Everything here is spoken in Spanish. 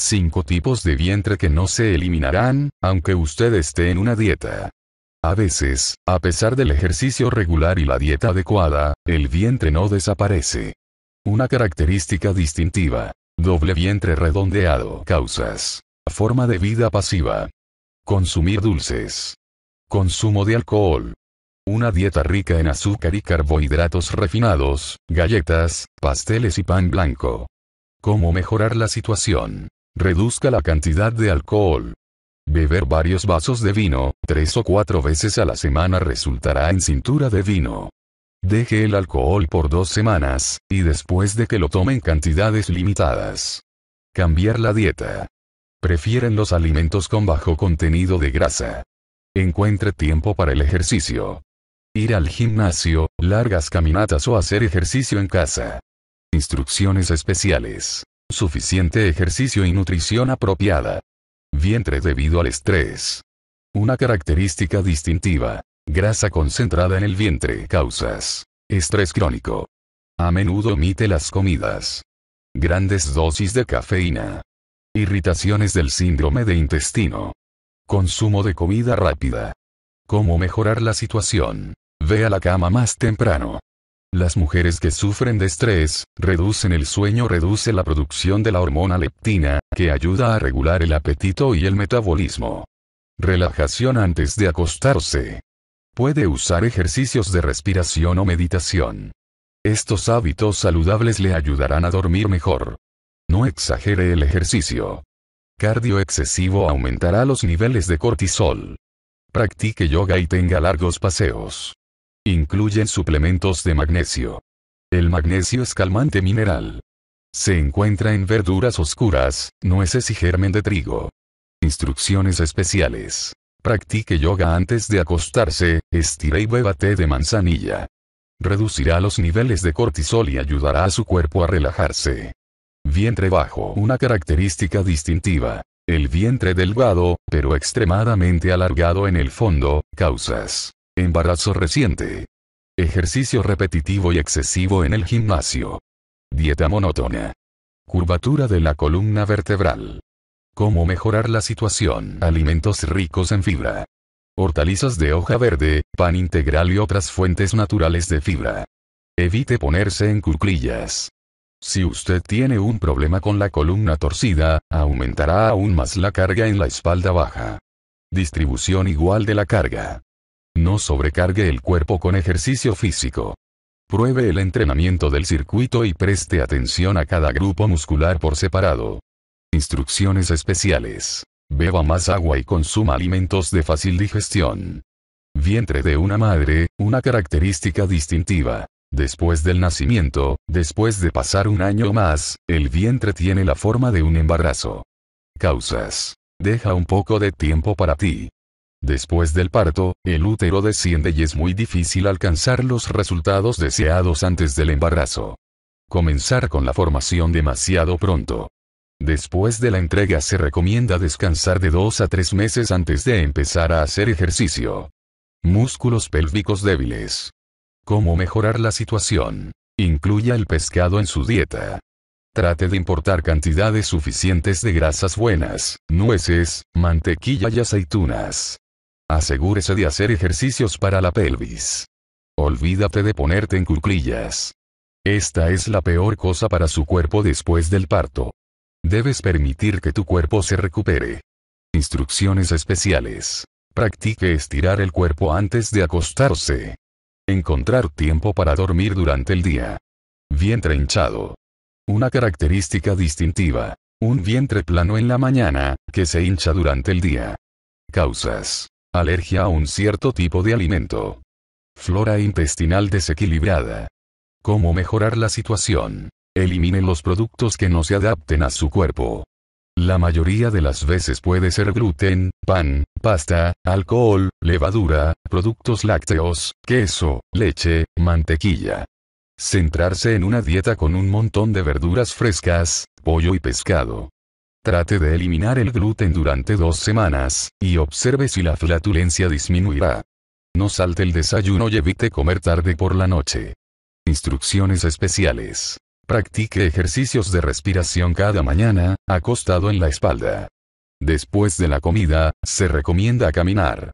cinco tipos de vientre que no se eliminarán, aunque usted esté en una dieta. A veces, a pesar del ejercicio regular y la dieta adecuada, el vientre no desaparece. Una característica distintiva. Doble vientre redondeado. Causas. Forma de vida pasiva. Consumir dulces. Consumo de alcohol. Una dieta rica en azúcar y carbohidratos refinados, galletas, pasteles y pan blanco. ¿Cómo mejorar la situación? Reduzca la cantidad de alcohol. Beber varios vasos de vino, tres o cuatro veces a la semana resultará en cintura de vino. Deje el alcohol por dos semanas, y después de que lo tome en cantidades limitadas. Cambiar la dieta. Prefieren los alimentos con bajo contenido de grasa. Encuentre tiempo para el ejercicio. Ir al gimnasio, largas caminatas o hacer ejercicio en casa. Instrucciones especiales. Suficiente ejercicio y nutrición apropiada. Vientre debido al estrés. Una característica distintiva. Grasa concentrada en el vientre. Causas. Estrés crónico. A menudo omite las comidas. Grandes dosis de cafeína. Irritaciones del síndrome de intestino. Consumo de comida rápida. ¿Cómo mejorar la situación? Ve a la cama más temprano. Las mujeres que sufren de estrés, reducen el sueño, reduce la producción de la hormona leptina, que ayuda a regular el apetito y el metabolismo. Relajación antes de acostarse. Puede usar ejercicios de respiración o meditación. Estos hábitos saludables le ayudarán a dormir mejor. No exagere el ejercicio. Cardio excesivo aumentará los niveles de cortisol. Practique yoga y tenga largos paseos. Incluyen suplementos de magnesio. El magnesio es calmante mineral. Se encuentra en verduras oscuras, nueces y germen de trigo. Instrucciones especiales. Practique yoga antes de acostarse, estire y beba té de manzanilla. Reducirá los niveles de cortisol y ayudará a su cuerpo a relajarse. Vientre bajo. Una característica distintiva. El vientre delgado, pero extremadamente alargado en el fondo, causas Embarazo reciente. Ejercicio repetitivo y excesivo en el gimnasio. Dieta monótona. Curvatura de la columna vertebral. Cómo mejorar la situación. Alimentos ricos en fibra. Hortalizas de hoja verde, pan integral y otras fuentes naturales de fibra. Evite ponerse en cuclillas. Si usted tiene un problema con la columna torcida, aumentará aún más la carga en la espalda baja. Distribución igual de la carga. No sobrecargue el cuerpo con ejercicio físico. Pruebe el entrenamiento del circuito y preste atención a cada grupo muscular por separado. Instrucciones especiales. Beba más agua y consuma alimentos de fácil digestión. Vientre de una madre, una característica distintiva. Después del nacimiento, después de pasar un año más, el vientre tiene la forma de un embarazo. Causas. Deja un poco de tiempo para ti. Después del parto, el útero desciende y es muy difícil alcanzar los resultados deseados antes del embarazo. Comenzar con la formación demasiado pronto. Después de la entrega se recomienda descansar de 2 a 3 meses antes de empezar a hacer ejercicio. Músculos pélvicos débiles. ¿Cómo mejorar la situación? Incluya el pescado en su dieta. Trate de importar cantidades suficientes de grasas buenas, nueces, mantequilla y aceitunas. Asegúrese de hacer ejercicios para la pelvis. Olvídate de ponerte en cuclillas. Esta es la peor cosa para su cuerpo después del parto. Debes permitir que tu cuerpo se recupere. Instrucciones especiales. Practique estirar el cuerpo antes de acostarse. Encontrar tiempo para dormir durante el día. Vientre hinchado. Una característica distintiva. Un vientre plano en la mañana, que se hincha durante el día. Causas. Alergia a un cierto tipo de alimento. Flora intestinal desequilibrada. ¿Cómo mejorar la situación? Elimine los productos que no se adapten a su cuerpo. La mayoría de las veces puede ser gluten, pan, pasta, alcohol, levadura, productos lácteos, queso, leche, mantequilla. Centrarse en una dieta con un montón de verduras frescas, pollo y pescado. Trate de eliminar el gluten durante dos semanas, y observe si la flatulencia disminuirá. No salte el desayuno y evite comer tarde por la noche. Instrucciones especiales. Practique ejercicios de respiración cada mañana, acostado en la espalda. Después de la comida, se recomienda caminar.